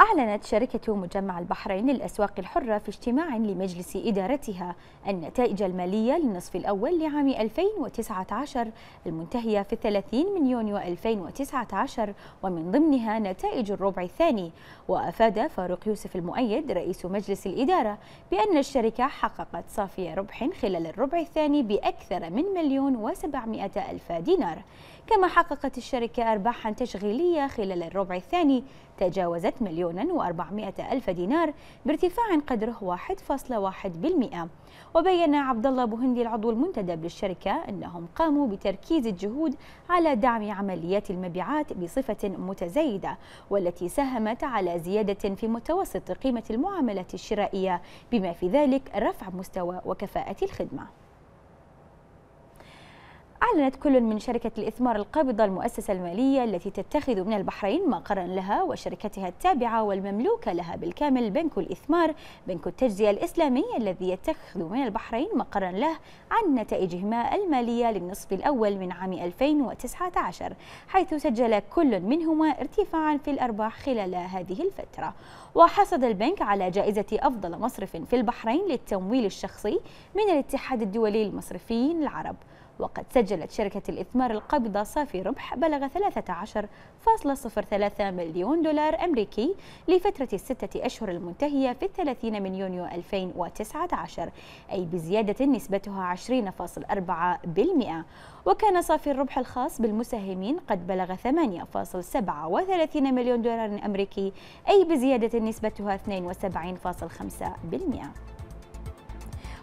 أعلنت شركة مجمع البحرين للأسواق الحرة في اجتماع لمجلس إدارتها النتائج المالية للنصف الأول لعام 2019 المنتهية في 30 من يونيو 2019 ومن ضمنها نتائج الربع الثاني وأفاد فاروق يوسف المؤيد رئيس مجلس الإدارة بأن الشركة حققت صافي ربح خلال الربع الثاني بأكثر من مليون وسبعمائة ألف دينار كما حققت الشركة أرباحا تشغيلية خلال الربع الثاني تجاوزت مليونا وأربعمائة ألف دينار بارتفاع قدره 1.1% وبين عبد الله بوهندي العضو المنتدب للشركة أنهم قاموا بتركيز الجهود على دعم عمليات المبيعات بصفة متزايدة والتي ساهمت على زيادة في متوسط قيمة المعاملة الشرائية بما في ذلك رفع مستوى وكفاءة الخدمة أعلنت كل من شركة الإثمار القابضة المؤسسة المالية التي تتخذ من البحرين مقرا لها وشركتها التابعة والمملوكة لها بالكامل بنك الإثمار بنك التجزئة الإسلامي الذي يتخذ من البحرين مقرا له عن نتائجهما المالية للنصف الأول من عام 2019 حيث سجل كل منهما ارتفاعا في الأرباح خلال هذه الفترة وحصد البنك على جائزة أفضل مصرف في البحرين للتمويل الشخصي من الاتحاد الدولي للمصرفيين العرب وقد سجلت شركة الإثمار القابضة صافي ربح بلغ 13.03 مليون دولار أمريكي لفترة الستة أشهر المنتهية في 30 من يونيو 2019 أي بزيادة نسبتها 20.4% وكان صافي الربح الخاص بالمساهمين قد بلغ 8.37 مليون دولار أمريكي أي بزيادة نسبتها 72.5%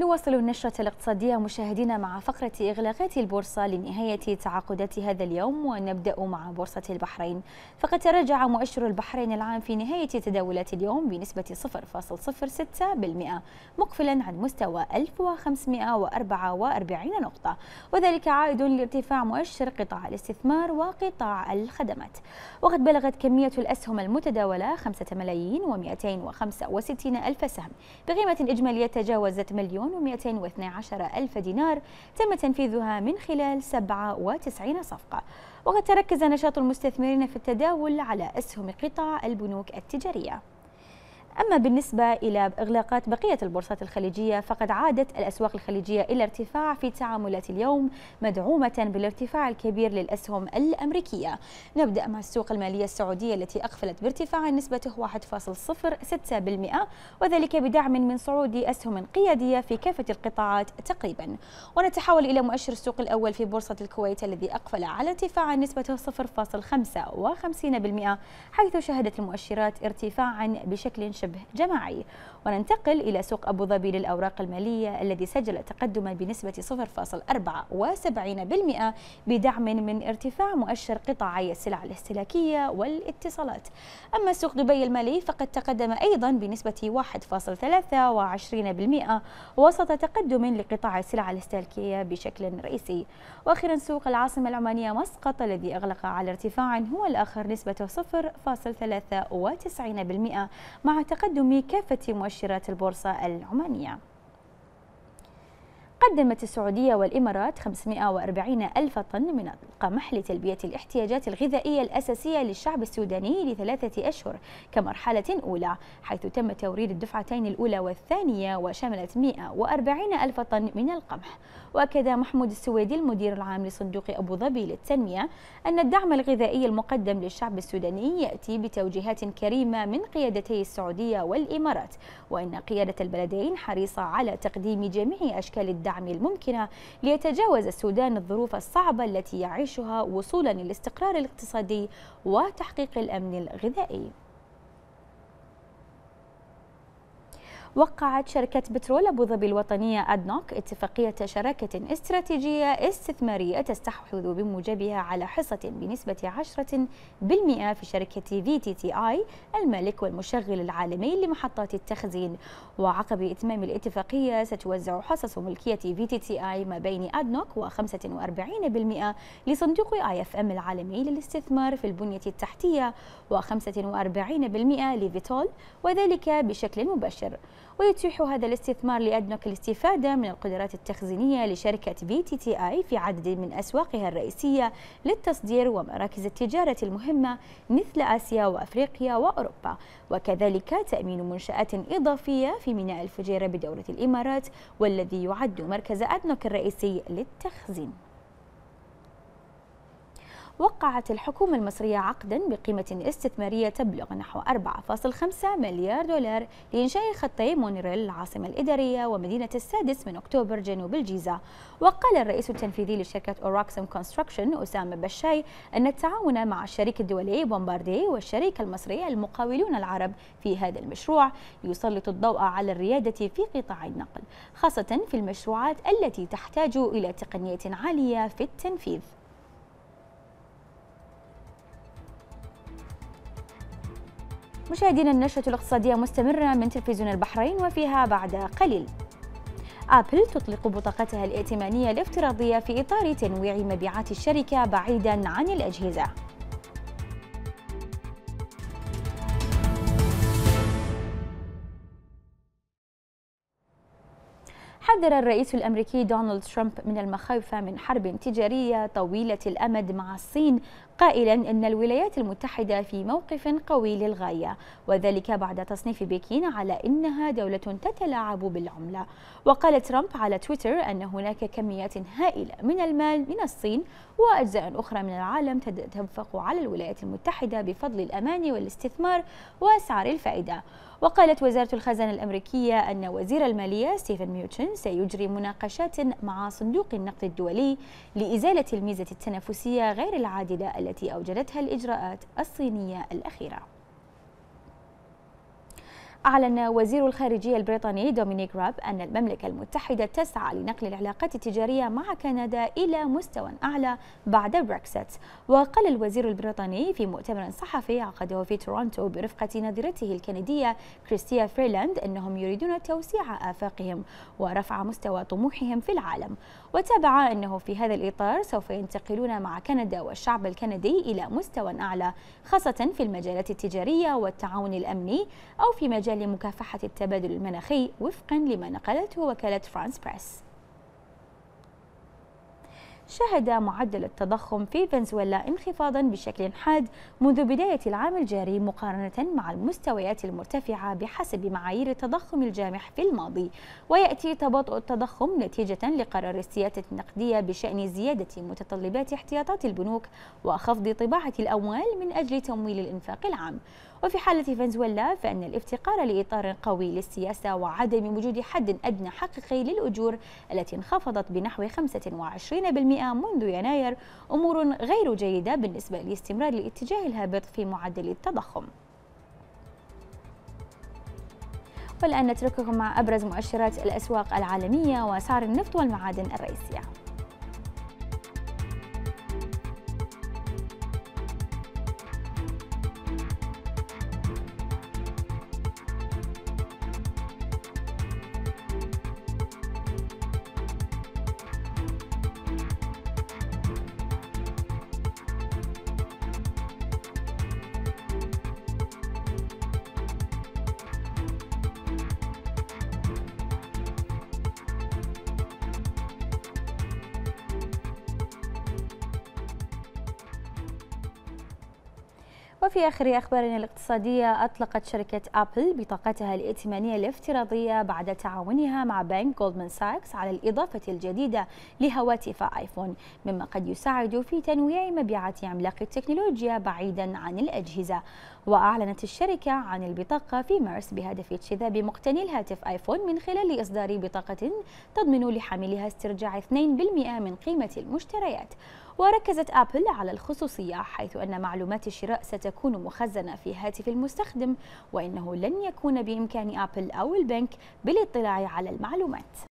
نواصل النشرة الاقتصادية مشاهدينا مع فقرة إغلاقات البورصة لنهاية تعاقدات هذا اليوم ونبدأ مع بورصة البحرين فقد تراجع مؤشر البحرين العام في نهاية تداولات اليوم بنسبة 0.06% مقفلا عن مستوى 1544 نقطة وذلك عائد لارتفاع مؤشر قطاع الاستثمار وقطاع الخدمات وقد بلغت كمية الأسهم المتداولة 5 ملايين و265 ألف سهم بقيمة إجمالية تجاوزت مليون مليون و212 ألف دينار تم تنفيذها من خلال 97 صفقة وقد تركز نشاط المستثمرين في التداول على أسهم قطاع البنوك التجارية أما بالنسبة إلى إغلاقات بقية البورصات الخليجية فقد عادت الأسواق الخليجية إلى ارتفاع في تعاملات اليوم مدعومة بالارتفاع الكبير للأسهم الأمريكية نبدأ مع السوق المالية السعودية التي أقفلت بارتفاع نسبته 1.06% وذلك بدعم من صعود أسهم قيادية في كافة القطاعات تقريبا ونتحول إلى مؤشر السوق الأول في بورصة الكويت الذي أقفل على ارتفاع نسبته 0.55% حيث شهدت المؤشرات ارتفاعا بشكل شبه جماعي وننتقل إلى سوق أبو ظبي للأوراق المالية الذي سجل تقدما بنسبة 0.74% بدعم من ارتفاع مؤشر قطاعي السلع الاستهلاكية والاتصالات أما سوق دبي المالي فقد تقدم أيضا بنسبة 1.23% وسط تقدم لقطاع السلع الاستهلاكية بشكل رئيسي وأخيرا سوق العاصمة العمانية مسقط الذي أغلق على ارتفاع هو الآخر نسبة 0.93% مع تقدم كافة مؤشرات البورصة العمانية قدمت السعودية والإمارات 540 ألف طن من القمح لتلبية الاحتياجات الغذائية الأساسية للشعب السوداني لثلاثة أشهر كمرحلة أولى حيث تم توريد الدفعتين الأولى والثانية وشملت 140 ألف طن من القمح وأكد محمود السويدي المدير العام لصندوق أبو ظبي للتنمية أن الدعم الغذائي المقدم للشعب السوداني يأتي بتوجيهات كريمة من قيادتي السعودية والإمارات وإن قيادة البلدين حريصة على تقديم جميع أشكال الدعم الدعم الممكنة ليتجاوز السودان الظروف الصعبة التي يعيشها وصولا للاستقرار الاقتصادي وتحقيق الأمن الغذائي وقعت شركة بترول أبو ظبي الوطنية أدنوك اتفاقية شراكة استراتيجية استثمارية تستحوذ بموجبها على حصة بنسبة 10% في شركة في تي تي آي المالك والمشغل العالمي لمحطات التخزين وعقب إتمام الاتفاقية ستوزع حصص ملكية في تي تي آي ما بين أدنوك و45% لصندوق آي اف ام العالمي للاستثمار في البنية التحتية و45% لفيتول وذلك بشكل مباشر ويتيح هذا الاستثمار لأدنوك الاستفادة من القدرات التخزينية لشركة بي تي تي آي في عدد من أسواقها الرئيسية للتصدير ومراكز التجارة المهمة مثل آسيا وأفريقيا وأوروبا وكذلك تأمين منشآت إضافية في ميناء الفجيرة بدولة الإمارات والذي يعد مركز أدنوك الرئيسي للتخزين وقعت الحكومة المصرية عقدا بقيمة استثمارية تبلغ نحو 4.5 مليار دولار لإنشاء خطي مونريل العاصمة الإدارية ومدينة السادس من أكتوبر جنوب الجيزة وقال الرئيس التنفيذي لشركة أوراكسم كونستركشن أسامة بشاي أن التعاون مع الشريك الدولي بومباردي والشريك المصري المقاولون العرب في هذا المشروع يسلط الضوء على الريادة في قطاع النقل خاصة في المشروعات التي تحتاج إلى تقنية عالية في التنفيذ مشاهدينا النشرة الاقتصادية مستمرة من تلفزيون البحرين وفيها بعد قليل آبل تطلق بطاقتها الائتمانية الافتراضية في إطار تنويع مبيعات الشركة بعيداً عن الأجهزة حذر الرئيس الأمريكي دونالد ترامب من المخاوف من حرب تجارية طويلة الأمد مع الصين قائلا أن الولايات المتحدة في موقف قوي للغاية وذلك بعد تصنيف بكين على أنها دولة تتلاعب بالعملة وقال ترامب على تويتر أن هناك كميات هائلة من المال من الصين وأجزاء أخرى من العالم تنفق على الولايات المتحدة بفضل الأمان والاستثمار وأسعار الفائدة وقالت وزارة الخزانة الأمريكية أن وزير المالية ستيفن ميوتشن سيجري مناقشات مع صندوق النقد الدولي لإزالة الميزة التنافسية غير العادلة التي أوجدتها الإجراءات الصينية الأخيرة أعلن وزير الخارجية البريطاني دومينيك راب أن المملكة المتحدة تسعى لنقل العلاقات التجارية مع كندا إلى مستوى أعلى بعد بريكسيت وقال الوزير البريطاني في مؤتمر صحفي عقده في تورونتو برفقة نظيرته الكندية كريستيا فريلاند أنهم يريدون توسيع آفاقهم ورفع مستوى طموحهم في العالم وتابع أنه في هذا الإطار سوف ينتقلون مع كندا والشعب الكندي إلى مستوى أعلى خاصة في المجالات التجارية والتعاون الأمني أو في مجال لمكافحة التبادل المناخي وفقا لما نقلته وكالة فرانس بريس شهد معدل التضخم في فنزويلا انخفاضا بشكل حاد منذ بداية العام الجاري مقارنة مع المستويات المرتفعة بحسب معايير التضخم الجامح في الماضي ويأتي تباطؤ التضخم نتيجة لقرار السياسة النقدية بشأن زيادة متطلبات احتياطات البنوك وخفض طباعة الأموال من أجل تمويل الإنفاق العام وفي حالة فنزويلا فإن الافتقار لإطار قوي للسياسة وعدم وجود حد أدنى حقيقي للأجور التي انخفضت بنحو 25% منذ يناير أمور غير جيدة بالنسبة لاستمرار الاتجاه الهابط في معدل التضخم والآن نترككم مع أبرز مؤشرات الأسواق العالمية وأسعار النفط والمعادن الرئيسية وفي آخر أخبارنا الاقتصادية أطلقت شركة أبل بطاقتها الائتمانية الافتراضية بعد تعاونها مع بنك جولدمان ساكس على الإضافة الجديدة لهواتف آيفون مما قد يساعد في تنويع مبيعات عملاق التكنولوجيا بعيدا عن الأجهزة وأعلنت الشركة عن البطاقة في مارس بهدف اجتذاب مقتني الهاتف آيفون من خلال إصدار بطاقة تضمن لحاملها استرجاع 2% من قيمة المشتريات وركزت أبل على الخصوصية حيث أن معلومات الشراء ستكون مخزنة في هاتف المستخدم وإنه لن يكون بإمكان أبل أو البنك بالاطلاع على المعلومات